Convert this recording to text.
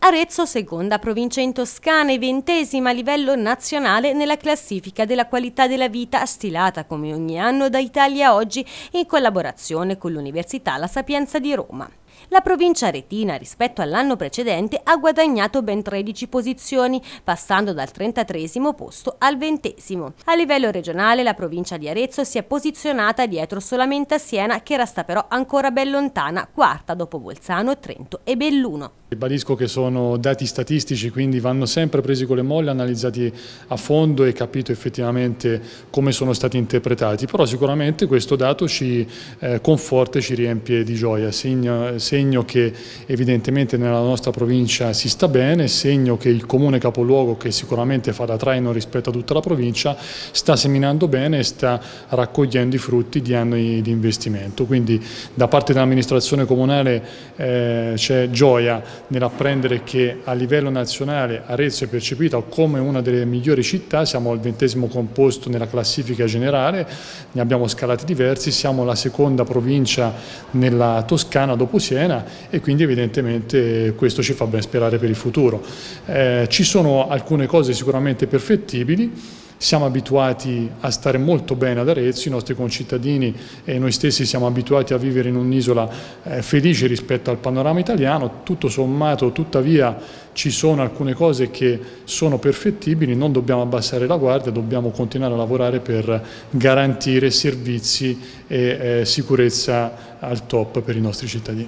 Arezzo, seconda provincia in Toscana e ventesima a livello nazionale nella classifica della qualità della vita stilata come ogni anno da Italia Oggi in collaborazione con l'Università La Sapienza di Roma. La provincia retina rispetto all'anno precedente ha guadagnato ben 13 posizioni, passando dal 33 posto al 20. A livello regionale la provincia di Arezzo si è posizionata dietro solamente a Siena che resta però ancora ben lontana, quarta dopo Bolzano, Trento e Belluno. Ribadisco che sono dati statistici, quindi vanno sempre presi con le molle, analizzati a fondo e capito effettivamente come sono stati interpretati, però sicuramente questo dato ci eh, conforta e ci riempie di gioia, segna, segno che evidentemente nella nostra provincia si sta bene, segno che il comune capoluogo che sicuramente fa da traino rispetto a tutta la provincia sta seminando bene e sta raccogliendo i frutti di anni di investimento. Quindi da parte dell'amministrazione comunale eh, c'è gioia nell'apprendere che a livello nazionale Arezzo è percepita come una delle migliori città, siamo al ventesimo composto nella classifica generale, ne abbiamo scalati diversi, siamo la seconda provincia nella Toscana dopo scena e quindi evidentemente questo ci fa ben sperare per il futuro. Eh, ci sono alcune cose sicuramente perfettibili, siamo abituati a stare molto bene ad Arezzo, i nostri concittadini e noi stessi siamo abituati a vivere in un'isola eh, felice rispetto al panorama italiano, tutto sommato tuttavia ci sono alcune cose che sono perfettibili, non dobbiamo abbassare la guardia, dobbiamo continuare a lavorare per garantire servizi e eh, sicurezza al top per i nostri cittadini.